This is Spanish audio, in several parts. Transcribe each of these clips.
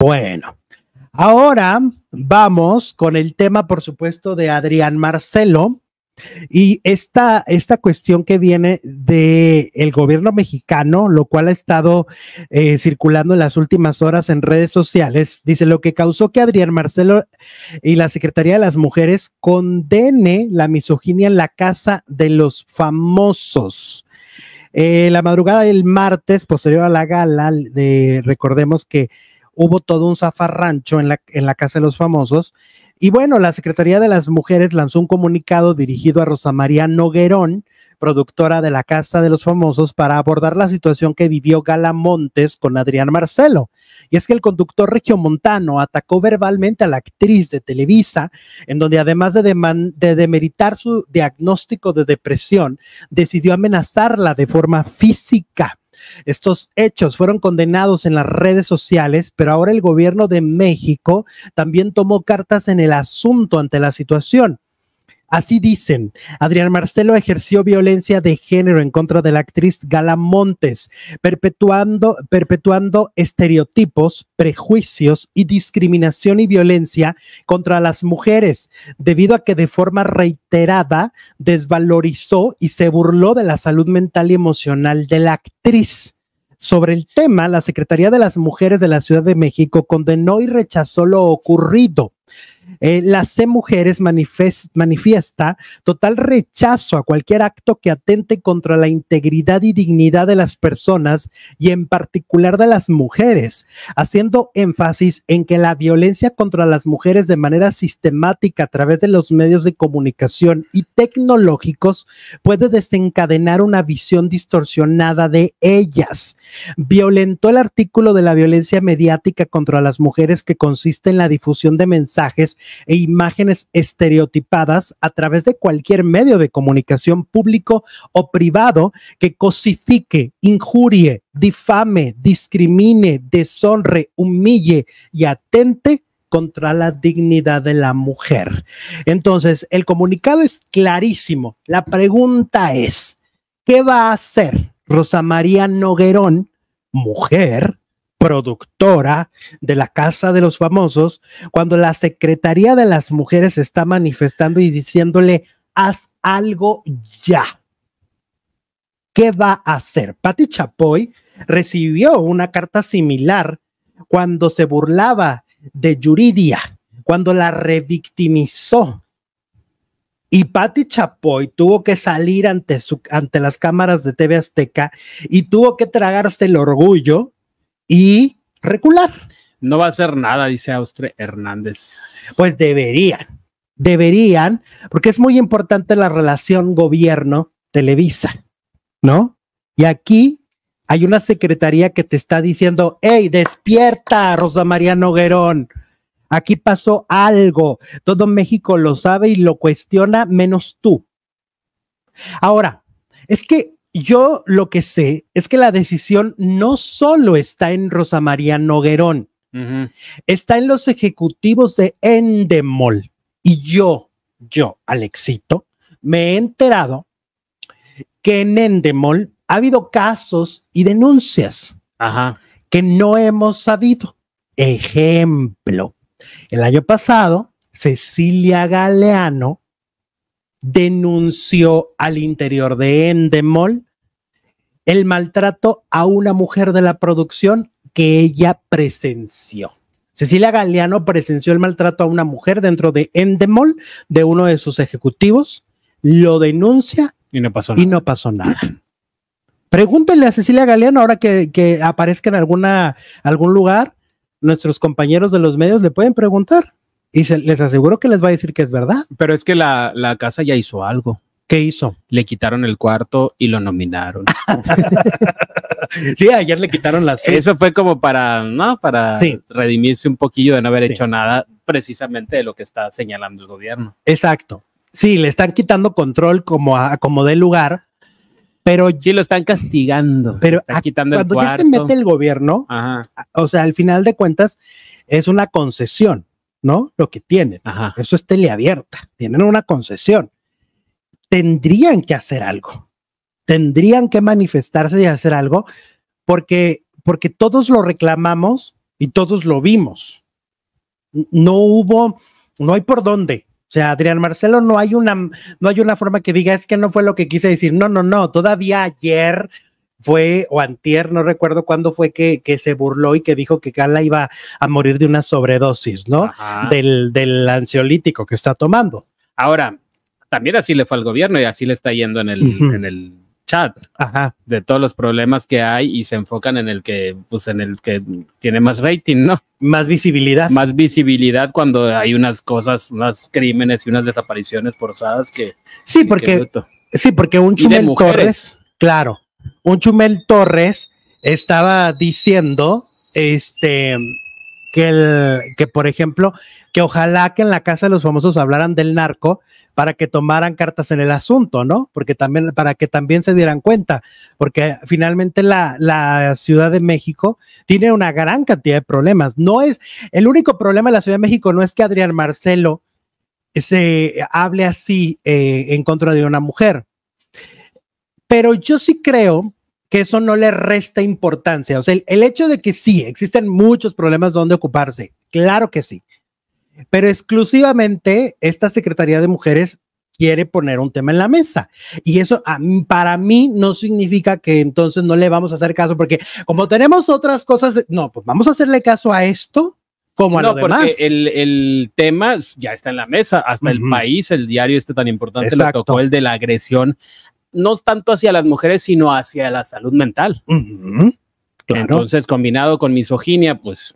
Bueno, ahora vamos con el tema, por supuesto, de Adrián Marcelo y esta, esta cuestión que viene del gobierno mexicano, lo cual ha estado eh, circulando en las últimas horas en redes sociales, dice lo que causó que Adrián Marcelo y la Secretaría de las Mujeres condenen la misoginia en la casa de los famosos. Eh, la madrugada del martes, posterior a la gala, de, recordemos que hubo todo un zafarrancho en la, en la Casa de los Famosos. Y bueno, la Secretaría de las Mujeres lanzó un comunicado dirigido a Rosa María Noguerón, productora de La Casa de los Famosos, para abordar la situación que vivió Gala Montes con Adrián Marcelo. Y es que el conductor Montano atacó verbalmente a la actriz de Televisa, en donde además de, de demeritar su diagnóstico de depresión, decidió amenazarla de forma física. Estos hechos fueron condenados en las redes sociales, pero ahora el gobierno de México también tomó cartas en el asunto ante la situación. Así dicen, Adrián Marcelo ejerció violencia de género en contra de la actriz Gala Montes, perpetuando, perpetuando estereotipos, prejuicios y discriminación y violencia contra las mujeres, debido a que de forma reiterada desvalorizó y se burló de la salud mental y emocional de la actriz. Sobre el tema, la Secretaría de las Mujeres de la Ciudad de México condenó y rechazó lo ocurrido las eh, la C Mujeres manifiesta total rechazo a cualquier acto que atente contra la integridad y dignidad de las personas y en particular de las mujeres, haciendo énfasis en que la violencia contra las mujeres de manera sistemática a través de los medios de comunicación y tecnológicos puede desencadenar una visión distorsionada de ellas. Violentó el artículo de la violencia mediática contra las mujeres que consiste en la difusión de mensajes e imágenes estereotipadas a través de cualquier medio de comunicación público o privado que cosifique, injurie, difame, discrimine, deshonre, humille y atente contra la dignidad de la mujer. Entonces, el comunicado es clarísimo. La pregunta es, ¿qué va a hacer Rosa María Noguerón, mujer, productora de la Casa de los Famosos, cuando la Secretaría de las Mujeres está manifestando y diciéndole, haz algo ya. ¿Qué va a hacer? Patti Chapoy recibió una carta similar cuando se burlaba de Yuridia, cuando la revictimizó. Y Patti Chapoy tuvo que salir ante, su, ante las cámaras de TV Azteca y tuvo que tragarse el orgullo y recular. No va a ser nada, dice Austre Hernández. Pues deberían, deberían, porque es muy importante la relación gobierno-televisa, ¿no? Y aquí hay una secretaría que te está diciendo, hey, despierta, Rosa María Noguerón. Aquí pasó algo. Todo México lo sabe y lo cuestiona, menos tú. Ahora, es que yo lo que sé es que la decisión no solo está en Rosa María Noguerón, está en los ejecutivos de Endemol. Y yo, yo, Alexito, me he enterado que en Endemol ha habido casos y denuncias que no hemos sabido. Ejemplo, el año pasado, Cecilia Galeano denunció al interior de Endemol el maltrato a una mujer de la producción que ella presenció. Cecilia Galeano presenció el maltrato a una mujer dentro de Endemol, de uno de sus ejecutivos, lo denuncia y no pasó nada. Pregúntenle a Cecilia Galeano ahora que, que aparezca en alguna, algún lugar, nuestros compañeros de los medios le pueden preguntar. Y les aseguro que les va a decir que es verdad. Pero es que la, casa ya hizo algo. ¿Qué hizo? Le quitaron el cuarto y lo nominaron. sí, ayer le quitaron las. Eso fue como para, ¿no? Para redimirse un poquillo de no haber hecho nada precisamente de lo que está señalando el gobierno. Exacto. Sí, le están quitando control como a, como de lugar, pero sí lo están castigando. Pero están quitando cuando ya se mete el gobierno, o sea, al final de cuentas es una concesión. ¿no? Lo que tienen. Eso es teleabierta. Tienen una concesión. Tendrían que hacer algo. Tendrían que manifestarse y hacer algo porque, porque todos lo reclamamos y todos lo vimos. No hubo, no hay por dónde. O sea, Adrián Marcelo, no hay una, no hay una forma que diga es que no fue lo que quise decir. No, no, no. Todavía ayer fue, o antier, no recuerdo cuándo fue que, que se burló y que dijo que Gala iba a morir de una sobredosis, ¿no? Del, ansiolítico que está tomando. Ahora, también así le fue al gobierno y así le está yendo en el, en el chat de todos los problemas que hay y se enfocan en el que, pues en el que tiene más rating, ¿no? Más visibilidad. Más visibilidad cuando hay unas cosas, unos crímenes y unas desapariciones forzadas que... Sí, porque... sí, porque un Chumel Torres, claro, un Chumel Torres estaba diciendo este, que, que, por ejemplo, que ojalá que en la Casa de los Famosos hablaran del narco para que tomaran cartas en el asunto, ¿no? Porque también, para que también se dieran cuenta, porque finalmente la, Ciudad de México tiene una gran cantidad de problemas. No es, el único problema de la Ciudad de México no es que Adrián Marcelo se hable así eh, en contra de una mujer. Pero yo sí creo que eso no le resta importancia. O sea, el, hecho de que sí, existen muchos problemas donde ocuparse, claro que sí. Pero exclusivamente esta Secretaría de Mujeres quiere poner un tema en la mesa. Y eso para mí no significa que entonces no le vamos a hacer caso, porque como tenemos otras cosas, no, pues vamos a hacerle caso a esto como a lo demás. el, tema ya está en la mesa, hasta el país, el diario este tan importante, le tocó el de la agresión no tanto hacia las mujeres, sino hacia la salud mental. Entonces, combinado con misoginia, pues.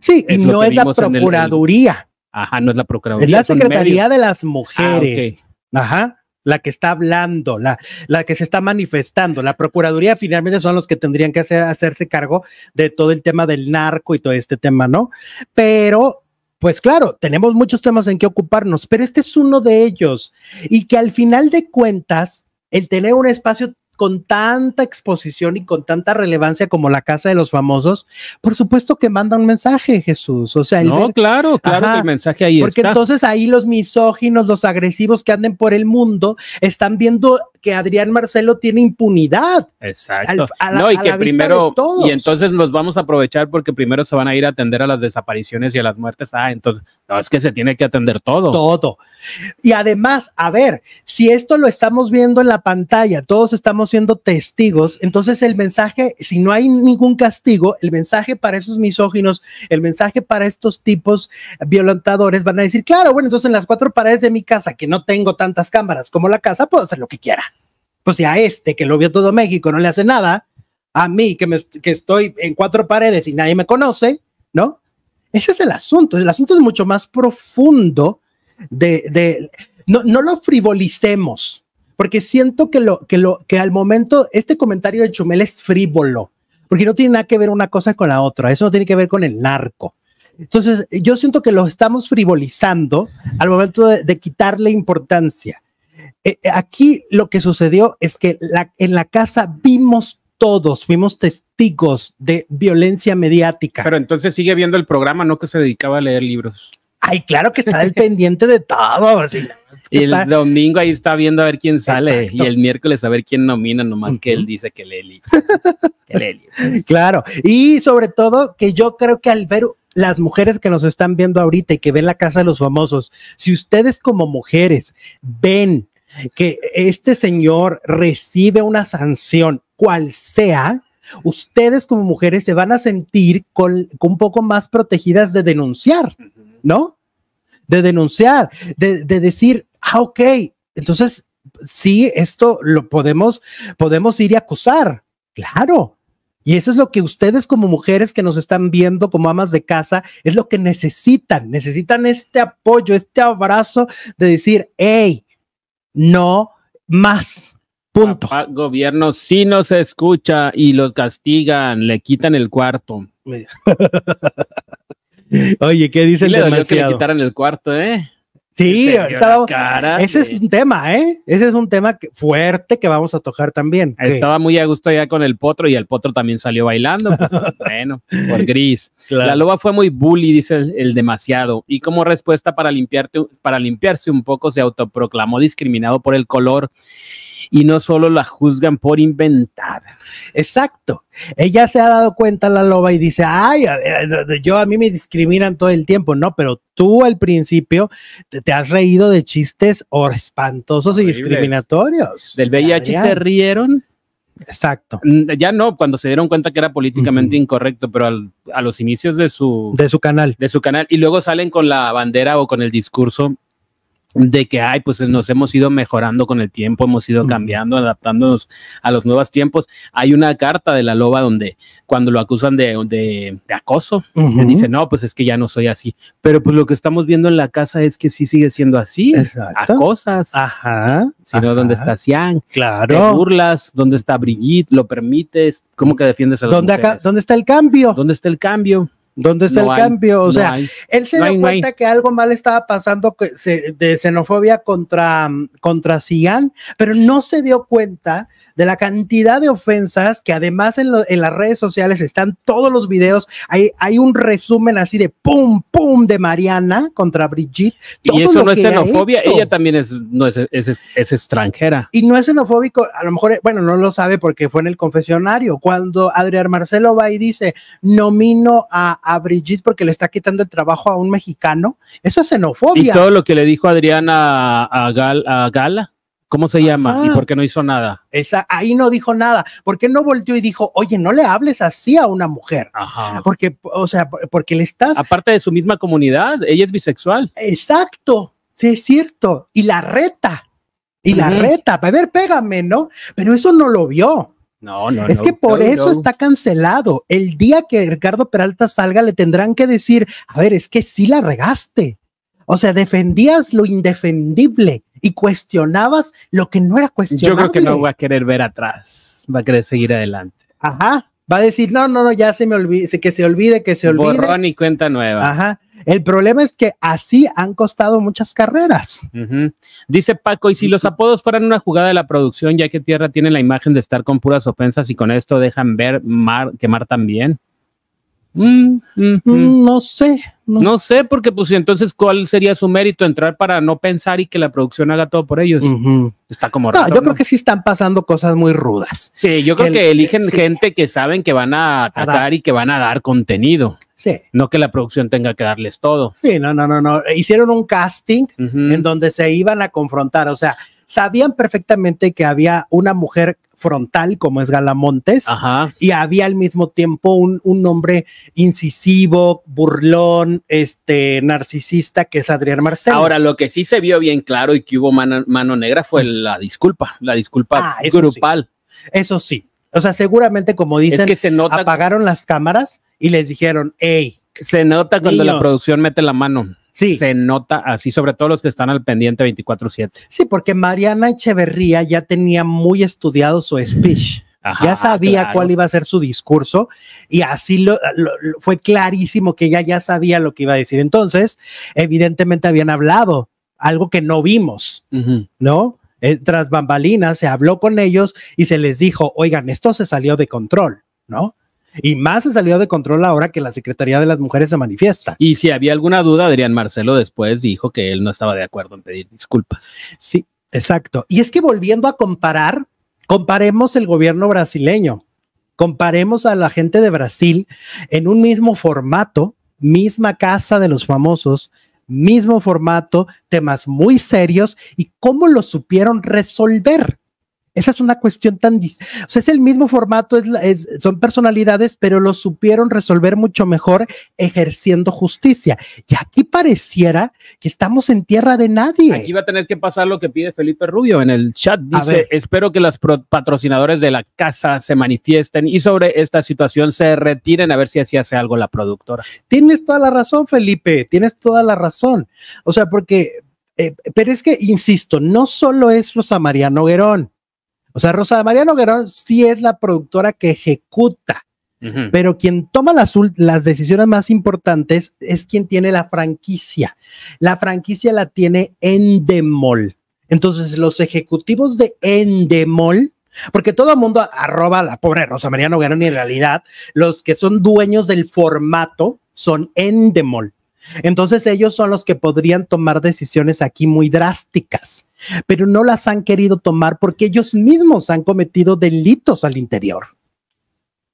Sí, y no es la Procuraduría. ajá, no es la Procuraduría. Es la Secretaría de las Mujeres. Ah, ajá la que está hablando, la, la que se está manifestando. La Procuraduría finalmente son los que tendrían que hacerse cargo de todo el tema del narco y todo este tema, ¿no? Pero, pues claro, tenemos muchos temas en que ocuparnos, pero este es uno de ellos y que al final de cuentas el tener un espacio con tanta exposición y con tanta relevancia como la casa de los famosos, por supuesto que manda un mensaje, Jesús. O sea, no, claro, claro que el mensaje ahí está. Porque entonces ahí los misóginos, los agresivos que anden por el mundo, están viendo que Adrián Marcelo tiene impunidad. Exacto. no, y que primero, y entonces los vamos a aprovechar porque primero se van a ir a atender a las desapariciones y a las muertes. Ah, entonces, no, es que se tiene que atender todo. Todo. Y además, a ver, si esto lo estamos viendo en la pantalla, todos estamos siendo testigos, entonces el mensaje, si no hay ningún castigo, el mensaje para esos misóginos, el mensaje para estos tipos violentadores van a decir, claro, bueno, entonces en las cuatro paredes de mi casa, que no tengo tantas cámaras como la casa, puedo hacer lo que quiera. Pues si a este que lo vio todo México no le hace nada, a mí que, me, que estoy en cuatro paredes y nadie me conoce, ¿no? Ese es el asunto. El asunto es mucho más profundo de... de no, no lo frivolicemos, porque siento que, lo, que, lo, que al momento este comentario de Chumel es frívolo, porque no tiene nada que ver una cosa con la otra. Eso no tiene que ver con el narco. Entonces, yo siento que lo estamos frivolizando al momento de, de quitarle importancia. Eh, eh, aquí lo que sucedió es que en la casa vimos todos, fuimos testigos de violencia mediática. Pero entonces sigue viendo el programa, no que se dedicaba a leer libros. Ay, claro que está el pendiente de todo. y el domingo ahí está viendo a ver quién sale y el miércoles a ver quién nomina, nomás que él dice que Leli. claro, y sobre todo que yo creo que al ver las mujeres que nos están viendo ahorita y que ven la casa de los famosos, si ustedes como mujeres ven que este señor recibe una sanción, cual sea, ustedes como mujeres se van a sentir con, un poco más protegidas de denunciar, ¿no? De denunciar, de, decir, ah, ok, entonces sí, esto lo podemos, podemos ir y acusar, claro. Y eso es lo que ustedes como mujeres que nos están viendo como amas de casa, es lo que necesitan. Necesitan este apoyo, este abrazo de decir, hey, no más. Punto. Papá, gobierno sí nos escucha y los castigan, le quitan el cuarto. Oye, ¿qué dice sí el le que le quitaran el cuarto, ¿eh? Sí, ahorita ese es un tema, ¿eh? Ese es un tema fuerte que vamos a tocar también. Estaba muy a gusto ya con el potro y el potro también salió bailando, pues, bueno, por gris. La loba fue muy bully, dice el, demasiado, y como respuesta para, limpiarte, para limpiarse un poco se autoproclamó discriminado por el color y no solo la juzgan por inventada. Exacto. Ella se ha dado cuenta la loba y dice, ay, yo a mí me discriminan todo el tiempo, no, pero tú al principio te, has reído de chistes o espantosos y discriminatorios. Del VIH se rieron. Exacto. Mm, ya no, cuando se dieron cuenta que era políticamente incorrecto, pero a los inicios de De su canal. De su canal. Y luego salen con la bandera o con el discurso de que, ay, pues nos hemos ido mejorando con el tiempo, hemos ido cambiando, adaptándonos a los nuevos tiempos. Hay una carta de la loba donde cuando lo acusan de, acoso, le dice, no, pues es que ya no soy así. Pero pues lo que estamos viendo en la casa es que sí sigue siendo así, Exacto. acosas. Ajá. Sino dónde está Cian, claro. burlas, dónde está Brigitte, lo permites, ¿cómo que defiendes a los ¿Dónde está el cambio? ¿Dónde está el cambio? ¿Dónde está el cambio? O sea, él se dio cuenta que algo mal estaba pasando de xenofobia contra, contra pero no se dio cuenta de la cantidad de ofensas que además en, las redes sociales están todos los videos. Hay, hay un resumen así de pum, pum de Mariana contra Brigitte. y eso no es xenofobia, ella también es, no es, extranjera. Y no es xenofóbico, a lo mejor, bueno, no lo sabe porque fue en el confesionario. Cuando Adrián Marcelo va y dice, nomino a a Brigitte porque le está quitando el trabajo a un mexicano. Eso es xenofobia. Y todo lo que le dijo Adriana a, a Gala. ¿Cómo se llama? ¿Y por qué no hizo nada? Esa, ahí no dijo nada. ¿Por qué no volteó y dijo, oye, no le hables así a una mujer? Ajá. Porque, o sea, porque le estás. Aparte de su misma comunidad, ella es bisexual. Exacto, sí es cierto. Y la reta, y la reta, a ver, pégame, ¿no? Pero eso no lo vio. No, no, no. es que por eso está cancelado. El día que Ricardo Peralta salga, le tendrán que decir: A ver, es que sí la regaste. O sea, defendías lo indefendible y cuestionabas lo que no era cuestionable. Yo creo que no va a querer ver atrás, va a querer seguir adelante. Ajá, va a decir, no, no, no, ya se me olvide, que se olvide, que se olvide. Borrón y cuenta nueva. Ajá, el problema es que así han costado muchas carreras. Dice Paco, y si los apodos fueran una jugada de la producción, ya que Tierra tiene la imagen de estar con puras ofensas y con esto dejan ver mar, que también. Mm, mm, mm. No sé. No. sé, porque pues entonces, ¿cuál sería su mérito entrar para no pensar y que la producción haga todo por ellos? Está como... yo creo que sí están pasando cosas muy rudas. Sí, yo creo que eligen gente que saben que van a atacar y que van a dar contenido. Sí. No que la producción tenga que darles todo. Sí, no, no, no, no. Hicieron un casting en donde se iban a confrontar, o sea, sabían perfectamente que había una mujer frontal como es Galamontes y había al mismo tiempo un, hombre incisivo, burlón, este narcisista que es Adrián Marcelo. Ahora lo que sí se vio bien claro y que hubo mano, negra fue mm. la disculpa, la disculpa ah, grupal. Eso sí. O sea, seguramente como dicen, apagaron las cámaras y les dijeron, hey, se nota cuando la producción mete la mano. Se nota así, sobre todo los que están al pendiente 24-7. Sí, porque Mariana Echeverría ya tenía muy estudiado su speech. ya sabía cuál iba a ser su discurso y así lo, fue clarísimo que ella ya sabía lo que iba a decir. Entonces, evidentemente habían hablado algo que no vimos, ¿no? Eh, tras bambalinas se habló con ellos y se les dijo, oigan, esto se salió de control, ¿no? y más se salió de control ahora que la Secretaría de las Mujeres se manifiesta. Y si había alguna duda, Adrián Marcelo después dijo que él no estaba de acuerdo en pedir disculpas. Sí, exacto. Y es que volviendo a comparar, comparemos el gobierno brasileño, comparemos a la gente de Brasil en un mismo formato, misma casa de los famosos, mismo formato, temas muy serios y cómo lo supieron resolver. Esa es una cuestión tan... O sea, es el mismo formato, son personalidades, pero lo supieron resolver mucho mejor ejerciendo justicia. Y aquí pareciera que estamos en tierra de nadie. Aquí va a tener que pasar lo que pide Felipe Rubio en el chat. Dice, espero que los patrocinadores de la casa se manifiesten y sobre esta situación se retiren a ver si así hace algo la productora. Tienes toda la razón, Felipe, tienes toda la razón. O sea, porque... Eh, pero es que, insisto, no solo es Rosa María Noguerón o sea, Rosa María Noguerón sí es la productora que ejecuta, pero quien toma las, las decisiones más importantes es quien tiene la franquicia. La franquicia la tiene Endemol. Entonces, los ejecutivos de Endemol porque todo el mundo arroba a la pobre Rosa María Noguerón y en realidad los que son dueños del formato son Endemol. Entonces ellos son los que podrían tomar decisiones aquí muy drásticas, pero no las han querido tomar porque ellos mismos han cometido delitos al interior.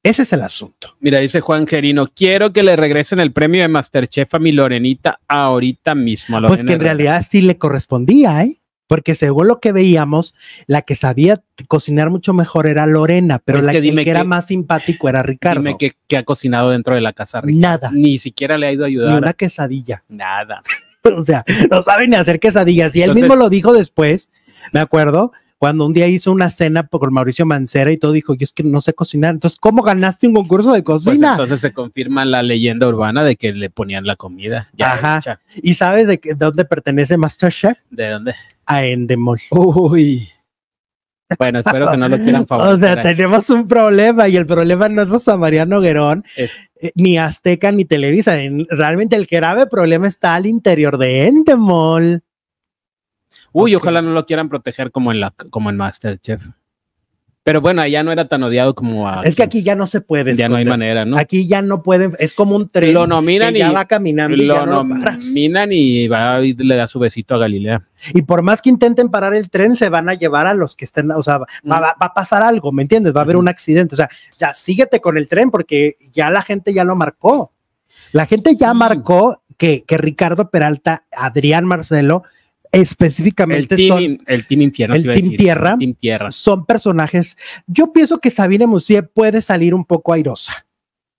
Ese es el asunto. Mira, dice Juan Gerino, quiero que le regresen el premio de Masterchef a mi Lorenita ahorita mismo. pues que en realidad sí le correspondía, ¿eh? Porque según lo que veíamos, la que sabía cocinar mucho mejor era Lorena, pero la que, era más simpático era Ricardo. Dime que, ha cocinado dentro de la casa. Ricardo. Nada. Ni siquiera le ha ido a ayudar. Ni una quesadilla. Nada. o sea, no sabe ni hacer quesadillas. Y él mismo lo dijo después, me acuerdo, cuando un día hizo una cena con Mauricio Mancera y todo dijo, yo es que no sé cocinar. Entonces, ¿cómo ganaste un concurso de pues cocina? Pues entonces se confirma la leyenda urbana de que le ponían la comida. Ajá. ¿Y sabes de, qué, de dónde pertenece MasterChef? ¿De dónde? a Endemol. Uy. Bueno, espero que no lo quieran favor. O sea, tenemos un problema y el problema no es Rosa Mariano Noguerón, eh, ni Azteca, ni Televisa. Realmente el grave problema está al interior de Endemol. Uy, ojalá no lo quieran proteger como en, la, como en Masterchef. Pero bueno, allá no era tan odiado como a. Es que aquí ya no se puede. Ya no hay manera, ¿no? Aquí ya no pueden. Es como un tren. Lo nominan y. Ya va caminando. Y lo, nominan y, va le da su besito a Galilea. Y por más que intenten parar el tren, se van a llevar a los que estén. O sea, va, mm. a pasar algo, ¿me entiendes? Va a haber un accidente. O sea, ya síguete con el tren porque ya la gente ya lo marcó. La gente ya marcó que, que Ricardo Peralta, Adrián Marcelo, específicamente el team, el team infierno, el, team tierra, tierra, son personajes. Yo pienso que Sabine Musier puede salir un poco airosa.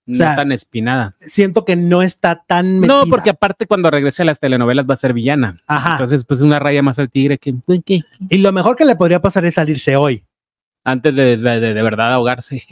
No tan espinada. Siento que no está tan. No, porque aparte, cuando regrese a las telenovelas va a ser villana. Ajá. Entonces, pues una raya más al tigre que. Y lo mejor que le podría pasar es salirse hoy antes de de, de verdad ahogarse.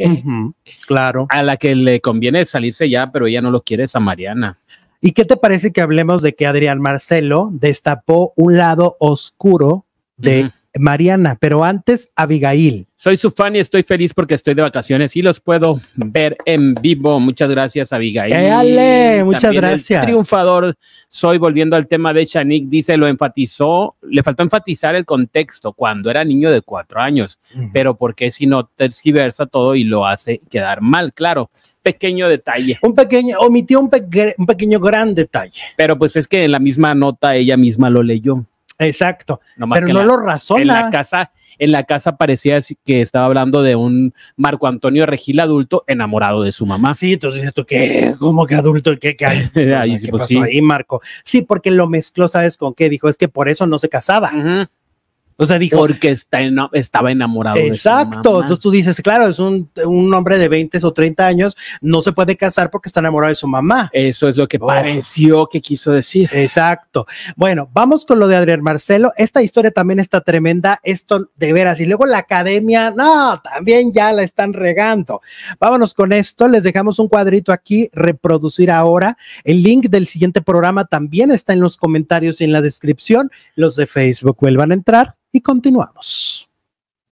claro. A la que le conviene salirse ya, pero ella no lo quiere, es a Mariana. ¿Y qué te parece que hablemos de que Adrián Marcelo destapó un lado oscuro de Mariana? Pero antes, Abigail. Soy su fan y estoy feliz porque estoy de vacaciones y los puedo ver en vivo. Muchas gracias, Abigail. ¡Éale! Muchas gracias. triunfador, soy volviendo al tema de Shanique. dice, lo enfatizó, le faltó enfatizar el contexto cuando era niño de cuatro años, Pero ¿por pero porque si no tergiversa todo y lo hace quedar mal, claro pequeño detalle. Un pequeño, omitió un, un, pequeño gran detalle. Pero pues es que en la misma nota ella misma lo leyó. Exacto. pero no lo razona. En la casa, en la casa parecía que estaba hablando de un Marco Antonio Regil adulto enamorado de su mamá. Sí, entonces tú, ¿qué? ¿Cómo que adulto? ¿Qué, qué, hay? ¿Qué pues pasó ahí, Marco? Sí, porque lo mezcló, ¿sabes con qué? Dijo, es que por eso no se casaba. O sea, dijo. Porque está estaba enamorado. Exacto. Entonces tú dices, claro, es un, hombre de 20 o 30 años, no se puede casar porque está enamorado de su mamá. Eso es lo que oh. pareció que quiso decir. Exacto. Bueno, vamos con lo de Adrián Marcelo. Esta historia también está tremenda. Esto de veras. Y luego la academia, no, también ya la están regando. Vámonos con esto. Les dejamos un cuadrito aquí, reproducir ahora. El link del siguiente programa también está en los comentarios y en la descripción. Los de Facebook vuelvan a entrar y continuamos.